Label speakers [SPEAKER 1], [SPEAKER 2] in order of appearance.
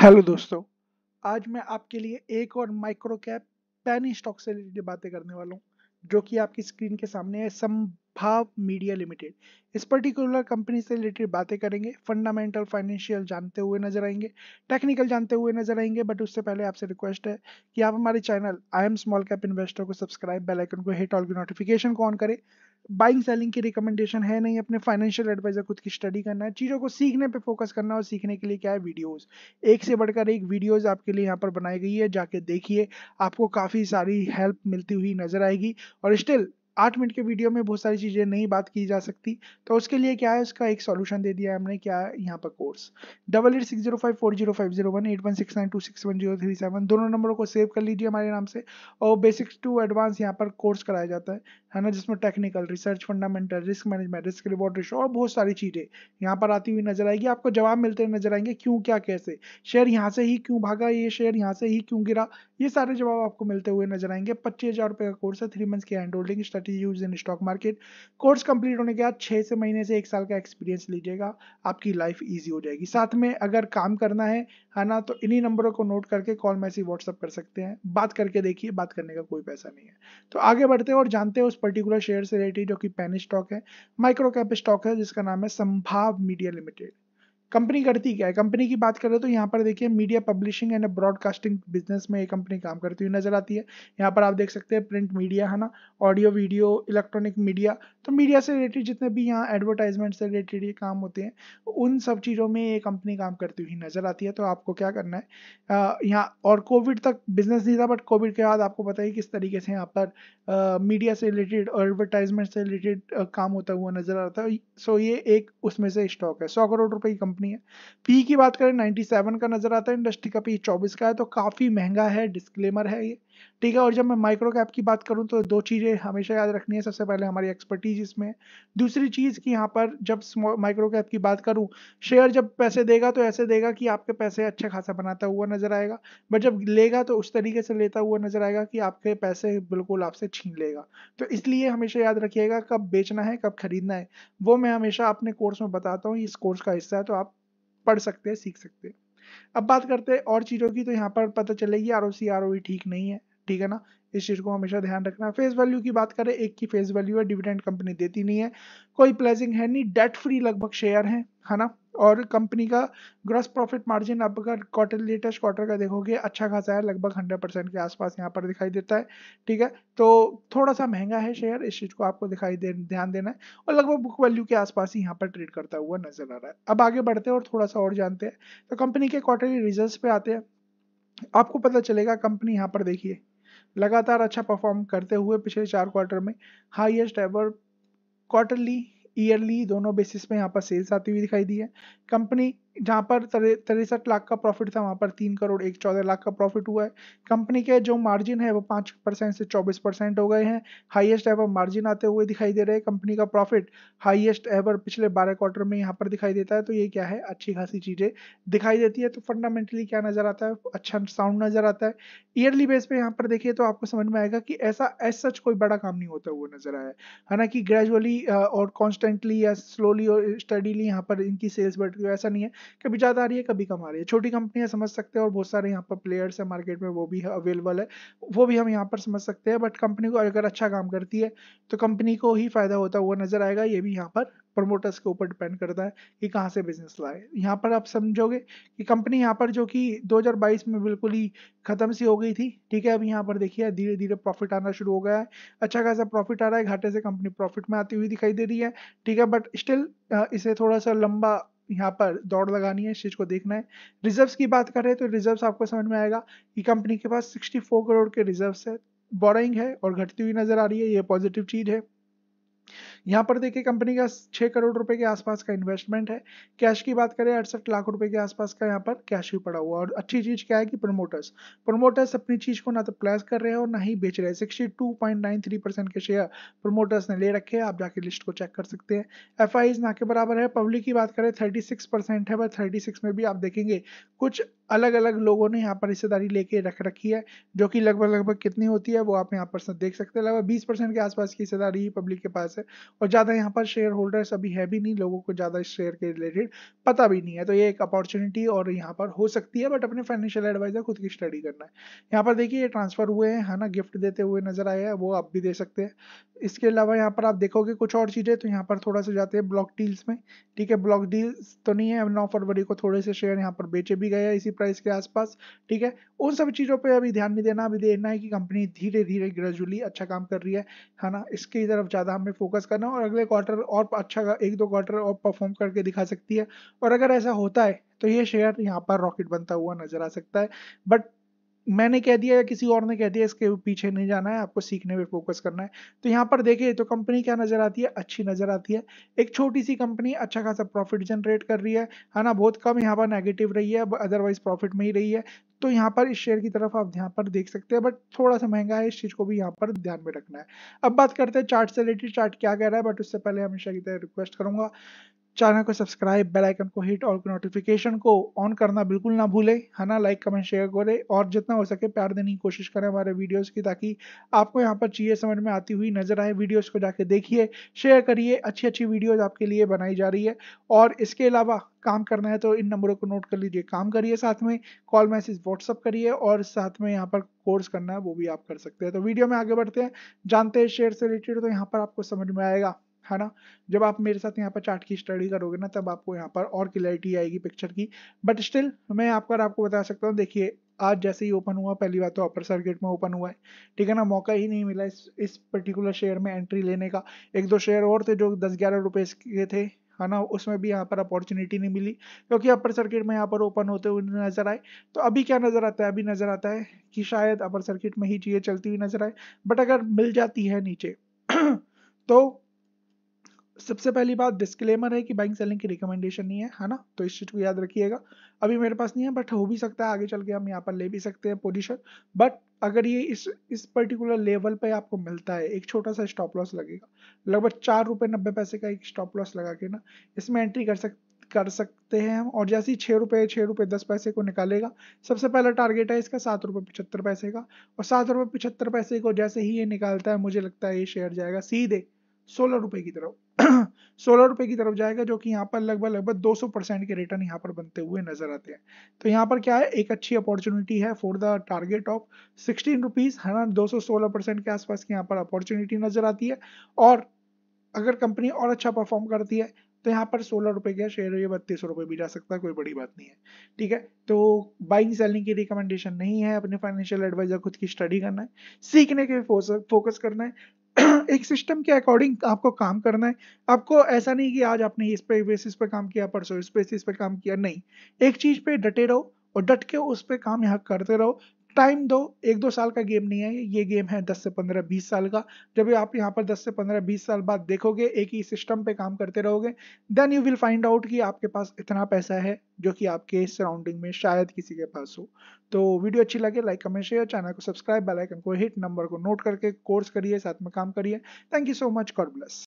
[SPEAKER 1] hello दोस्तों आज मैं आपके लिए एक और माइक्रो कैप पैनी स्टॉक से रिलेटेड बातें करने वाला हूँ जो कि आपकी स्क्रीन के सामने है संभाव मीडिया लिमिटेड इस पर्टिकुलर कंपनी से रिलेटेड बातें करेंगे फंडामेंटल फाइनेंशियल जानते हुए नजर आएंगे टेक्निकल जानते हुए नजर आएंगे बट उससे पहले आपसे रिक्वेस्ट है कि आप हमारे channel I am small cap investor को सब्सक्राइब बेलाइकन को हिट ऑल की नोटिफिकेशन को ऑन करें बाइंग सेलिंग की रिकमेंडेशन है नहीं अपने फाइनेंशियल एडवाइजर खुद की स्टडी करना है चीज़ों को सीखने पे फोकस करना और सीखने के लिए क्या है वीडियोस एक से बढ़कर एक वीडियोस आपके लिए यहाँ पर बनाई गई है जाके देखिए आपको काफ़ी सारी हेल्प मिलती हुई नजर आएगी और स्टिल आठ मिनट के वीडियो में बहुत सारी चीज़ें नहीं बात की जा सकती तो उसके लिए क्या है उसका एक सॉल्यूशन दे दिया है हमने क्या है यहाँ पर course double eight six zero five four zero five zero one eight one six nine two six one zero three seven दोनों नंबरों को सेव कर लीजिए हमारे नाम से और बेसिक्स टू एडवांस यहाँ पर कोर्स कराया जाता है है ना जिसमें technical research fundamental risk management risk reward ratio और बहुत सारी चीज़ें यहाँ पर आती हुई नजर आएगी आपको जवाब मिलते हुए नजर आएंगे क्यों क्या कैसे शेयर यहाँ से ही क्यों भागा ये शेयर यहाँ से ही क्यों गिरा ये सारे जवाब आपको मिलते हुए नजर आएंगे पच्चीस हज़ार रुपये का कोर्स है थ्री मंथ्स की hand holding starting strategy use in stock market course complete होने के बाद छः से महीने से एक साल का एक्सपीरियंस लीजिएगा आपकी लाइफ ईजी हो जाएगी साथ में अगर काम करना है है ना तो इन्हीं नंबरों को नोट करके कॉल मैसेज व्हाट्सअप कर सकते हैं बात करके देखिए बात करने का कोई पैसा नहीं है तो आगे बढ़ते हैं और जानते हैं उस पर्टिकुलर शेयर से रिलेटेड जो कि पैनिक स्टॉक है माइक्रो कैप स्टॉक है जिसका नाम है संभाव मीडिया लिमिटेड कंपनी करती क्या है कंपनी की बात करें तो यहाँ पर देखिए media publishing and broadcasting business में ये कंपनी काम करती हुई नजर आती है यहाँ पर आप देख सकते हैं प्रिंट मीडिया है ना ऑडियो वीडियो इलेक्ट्रॉनिक मीडिया तो मीडिया से रिलेटेड जितने भी यहाँ एडवर्टाइजमेंट से रिलेटेड ये काम होते हैं उन सब चीज़ों में ये कंपनी काम करती हुई नजर आती है तो आपको क्या करना है यहाँ और कोविड तक बिजनेस नहीं था बट कोविड के बाद आपको पता ही किस तरीके से यहाँ पर मीडिया से रिलेटेड और एडवर्टाइजमेंट से रिलेटेड काम होता हुआ नजर आता है सो ये एक उसमें से स्टॉक है सौ करोड़ रुपये की कंपनी कंपनी है पी की बात करें 97 का नजर आता है इंडस्ट्री का पी 24 का है तो काफ़ी महंगा है डिस्क्लेमर है ये ठीक है और जब मैं माइक्रो कैप की बात करूं तो दो चीज़ें हमेशा याद रखनी है सबसे पहले हमारी एक्सपर्टीज इसमें दूसरी चीज़ की यहाँ पर जब माइक्रो कैप की बात करूं शेयर जब पैसे देगा तो ऐसे देगा कि आपके पैसे अच्छा खासा बनाता हुआ नजर आएगा बट जब लेगा तो उस तरीके से लेता हुआ नजर आएगा कि आपके पैसे बिल्कुल आपसे छीन लेगा तो इसलिए हमेशा याद रखिएगा कब बेचना है कब खरीदना है वो मैं हमेशा अपने कोर्स में बताता हूँ इस कोर्स का हिस्सा है तो आप पढ़ सकते हैं सीख सकते हैं अब बात करते हैं और चीज़ों की तो यहाँ पर पता चलेगी R O C R O ठीक नहीं है ठीक है ना इस चीज़ को हमेशा ध्यान रखना फेस वैल्यू की बात करें एक की फेस वैल्यू है डिविडेंड कंपनी देती नहीं है कोई प्लेजिंग है नहीं डेट फ्री लगभग शेयर है है ना और कंपनी का ग्रॉस प्रॉफिट मार्जिन आप अगर क्वार्टर लेटेस्ट क्वार्टर का देखोगे अच्छा खासा है लगभग हंड्रेड परसेंट के आसपास यहाँ पर दिखाई देता है ठीक है तो थोड़ा सा महंगा है शेयर इस चीज़ को आपको दिखाई दे ध्यान देना है और लगभग बुक वैल्यू के आसपास ही यहाँ पर ट्रेड करता हुआ नजर आ रहा है अब आगे बढ़ते हैं और थोड़ा सा और जानते हैं तो कंपनी के क्वार्टरली रिजल्ट पे आते हैं आपको पता चलेगा कंपनी यहाँ पर देखिए लगातार अच्छा परफॉर्म करते हुए पिछले चार क्वार्टर में हाइएस्ट एवर क्वार्टरली ईयरली दोनों बेसिस पे यहाँ पर सेल्स आती हुई दिखाई दी है कंपनी जहाँ पर तिरसठ लाख का प्रॉफिट था वहाँ पर तीन करोड़ एक चौदह लाख का प्रॉफिट हुआ है कंपनी के जो मार्जिन है वो पाँच परसेंट से चौबीस परसेंट हो गए हैं हाईएस्ट एवर मार्जिन आते हुए दिखाई दे रहे हैं कंपनी का प्रॉफिट हाईएस्ट एवर पिछले बारह क्वार्टर में यहाँ पर दिखाई देता है तो ये क्या है अच्छी खासी चीज़ें दिखाई देती है तो फंडामेंटली क्या नज़र आता है अच्छा साउंड नज़र आता है ईयरली बेस पर यहाँ पर देखिए तो आपको समझ में आएगा कि ऐसा एज सच कोई बड़ा काम नहीं होता हुआ नज़र आया है ना कि ग्रेजुअली और कॉन्स्टेंटली या स्लोली और स्टडीली यहाँ पर इनकी सेल्स बढ़ती है ऐसा नहीं है कभी ज़्यादा आ रही है कभी कम आ रही है छोटी कंपनियाँ समझ सकते हैं और बहुत सारे यहाँ पर प्लेयर्स हैं मार्केट में वो भी अवेलेबल है वो भी हम यहाँ पर समझ सकते हैं बट कंपनी को अगर अच्छा काम करती है तो कंपनी को ही फ़ायदा होता हुआ नज़र आएगा ये भी यहाँ पर प्रमोटर्स के ऊपर डिपेंड करता है कि कहाँ से बिजनेस लाए यहाँ पर आप समझोगे कि कंपनी यहाँ पर जो कि 2022 में बिल्कुल ही ख़त्म सी हो गई थी ठीक है अब यहाँ पर देखिए धीरे धीरे प्रॉफिट आना शुरू हो गया है अच्छा खासा प्रॉफिट आ रहा है घाटे से कंपनी प्रॉफिट में आती हुई दिखाई दे रही है ठीक है बट स्टिल इसे थोड़ा सा लंबा यहाँ पर दौड़ लगानी है इस चीज़ को देखना है रिजर्व्स की बात करें तो रिजर्व्स आपको समझ में आएगा कि कंपनी के पास 64 करोड़ के रिजर्व्स है बोरिंग है और घटती हुई नज़र आ रही है ये पॉजिटिव चीज़ है यहाँ पर देखिए कंपनी का छः करोड़ रुपए के आसपास का इन्वेस्टमेंट है कैश की बात करें अड़सठ लाख रुपए के आसपास का यहाँ पर कैश भी पड़ा हुआ और अच्छी चीज़ क्या है कि प्रमोटर्स प्रमोटर्स अपनी चीज़ को ना तो प्लेस कर रहे हैं और ना ही बेच रहे हैं sixty two point nine three percent के शेयर प्रमोटर्स ने ले रखे हैं आप जाके लिस्ट को चेक कर सकते हैं एफ ना के बराबर है पब्लिक की बात करें थर्टी सिक्स परसेंट है पर थर्टी सिक्स में भी आप देखेंगे कुछ अलग अलग लोगों ने यहाँ पर हिस्सेदारी लेके रख रखी है जो कि लगभग लगभग कितनी होती है वो आप यहाँ पर देख सकते हैं लगभग बीस परसेंट के आसपास की हिस्सेदारी ही पब्लिक के पास है और ज़्यादा यहाँ पर शेयर होल्डर्स अभी है भी नहीं लोगों को ज़्यादा इस शेयर के रिलेटेड पता भी नहीं है तो ये एक अपॉर्चुनिटी और यहाँ पर हो सकती है बट अपने फाइनेंशियल एडवाइजर खुद की स्टडी करना है यहाँ पर देखिए ये ट्रांसफ़र हुए हैं है ना गिफ्ट देते हुए नज़र आए हैं वो आप भी दे सकते हैं इसके अलावा यहाँ पर आप देखोगे कुछ और चीज़ें तो यहाँ पर थोड़ा सा जाते हैं ब्लॉक डील्स में ठीक है ब्लॉक डील्स तो नहीं है नौ फरवरी को थोड़े से शेयर यहाँ पर बेचे भी गए इसी प्राइस के आसपास ठीक है उन सभी चीज़ों पे अभी ध्यान नहीं देना अभी देखना है कि कंपनी धीरे धीरे ग्रेजुअली अच्छा काम कर रही है है ना इसकी तरफ ज़्यादा हमें फोकस करना और अगले क्वार्टर और अच्छा एक दो क्वार्टर और परफॉर्म करके दिखा सकती है और अगर ऐसा होता है तो ये शेयर यहाँ पर रॉकेट बनता हुआ नजर आ सकता है बट मैंने कह दिया या किसी और ने कह दिया इसके पीछे नहीं जाना है आपको सीखने पे फोकस करना है तो यहाँ पर देखिए तो कंपनी क्या नज़र आती है अच्छी नज़र आती है एक छोटी सी कंपनी अच्छा खासा प्रॉफिट जनरेट कर रही है है ना बहुत कम यहाँ पर नेगेटिव रही है अदरवाइज प्रॉफिट में ही रही है तो यहाँ पर इस शेयर की तरफ आप यहाँ पर देख सकते हैं बट थोड़ा सा महंगा है इस चीज़ को भी यहाँ पर ध्यान में रखना है अब बात करते हैं चार्ट से रिलेटेड चार्ट क्या कह रहा है बट उससे पहले हमेशा की तरह रिक्वेस्ट करूँगा चैनल को सब्सक्राइब बेल आइकन को हिट और नोटिफिकेशन को ऑन करना बिल्कुल ना भूले है ना लाइक कमेंट शेयर करें और जितना हो सके प्यार देने की कोशिश करें हमारे वीडियोस की ताकि आपको यहाँ पर चीज़ें समझ में आती हुई नजर आए वीडियोस को जाके देखिए शेयर करिए अच्छी अच्छी वीडियोज आपके लिए बनाई जा रही है और इसके अलावा काम करना है तो इन नंबरों को नोट कर लीजिए काम करिए साथ में कॉल मैसेज व्हाट्सअप करिए और साथ में यहाँ पर कोर्स करना है वो भी आप कर सकते हैं तो वीडियो में आगे बढ़ते हैं जानते हैं शेयर से रिलेटेड तो यहाँ पर आपको समझ में आएगा है ना जब आप मेरे साथ यहाँ पर चार्ट की स्टडी करोगे ना तब आपको यहाँ पर और क्लैरिटी आएगी पिक्चर की बट स्टिल मैं यहाँ पर आपको बता सकता हूँ देखिए आज जैसे ही ओपन हुआ पहली बात तो अपर सर्किट में ओपन हुआ है ठीक है ना मौका ही नहीं मिला इस इस पर्टिकुलर शेयर में एंट्री लेने का एक दो शेयर और थे जो दस ग्यारह रुपये के थे है ना उसमें भी यहाँ पर अपॉर्चुनिटी नहीं मिली क्योंकि अपर सर्किट में यहाँ पर ओपन होते हुए नजर आए तो अभी क्या नज़र आता है अभी नज़र आता है कि शायद अपर सर्किट में ही चीज़ें चलती हुई नजर आए बट अगर मिल जाती है नीचे तो सबसे पहली बात डिस्क्लेमर है कि बाइंग सेलिंग की रिकमेंडेशन नहीं है है ना तो इस चीज़ को याद रखिएगा अभी मेरे पास नहीं है बट हो भी सकता है आगे चल के हम यहाँ पर ले भी सकते हैं पोजीशन बट अगर ये इस इस पर्टिकुलर लेवल पे आपको मिलता है एक छोटा सा स्टॉप लॉस लगेगा लगभग चार रुपये नब्बे पैसे का एक स्टॉप लॉस लगा के ना इसमें एंट्री कर सक कर सकते हैं हम और जैसे ही छः रुपये छः रुपये दस पैसे को निकालेगा सबसे पहला टारगेट है इसका सात रुपये पचहत्तर पैसे का और सात रुपये पचहत्तर पैसे को जैसे ही ये निकालता है मुझे लगता है ये शेयर जाएगा सीधे सोलह रुपये की तरफ सोलह रुपए की तरफ जाएगा जो कि यहाँ पर लगभग लगभग 200 परसेंट के रिटर्न यहाँ पर बनते हुए नजर आते हैं तो यहाँ पर क्या है एक अच्छी अपॉर्चुनिटी है for the target of sixteen rupees है ना दो परसेंट के आसपास की यहाँ पर अपॉर्चुनिटी नजर आती है और अगर कंपनी और अच्छा परफॉर्म करती है तो यहाँ पर सोलह रुपए का शेयर ये बत्तीस रुपए भी जा सकता है कोई बड़ी बात नहीं है ठीक है तो बाइंग सेलिंग की रिकमेंडेशन नहीं है अपने फाइनेंशियल एडवाइजर खुद की स्टडी करना है सीखने के फोकस करना है एक सिस्टम के अकॉर्डिंग आपको काम करना है आपको ऐसा नहीं कि आज आपने इस पे बेसिस पे काम किया परसों इस बेसिस पे काम किया नहीं एक चीज पे डटे रहो और डट के उस पर काम यहाँ करते रहो टाइम दो एक दो साल का गेम नहीं है ये गेम है दस से पंद्रह बीस साल का जब आप यहाँ पर दस से पंद्रह बीस साल बाद देखोगे एक ही सिस्टम पे काम करते रहोगे then you will find out कि आपके पास इतना पैसा है जो कि आपके सराउंडिंग में शायद किसी के पास हो तो वीडियो अच्छी लगे लाइक कमेंट शेयर चैनल को सब्सक्राइब बेलाइकन को हिट नंबर को नोट करके कोर्स करिए साथ में काम करिए thank you so much God bless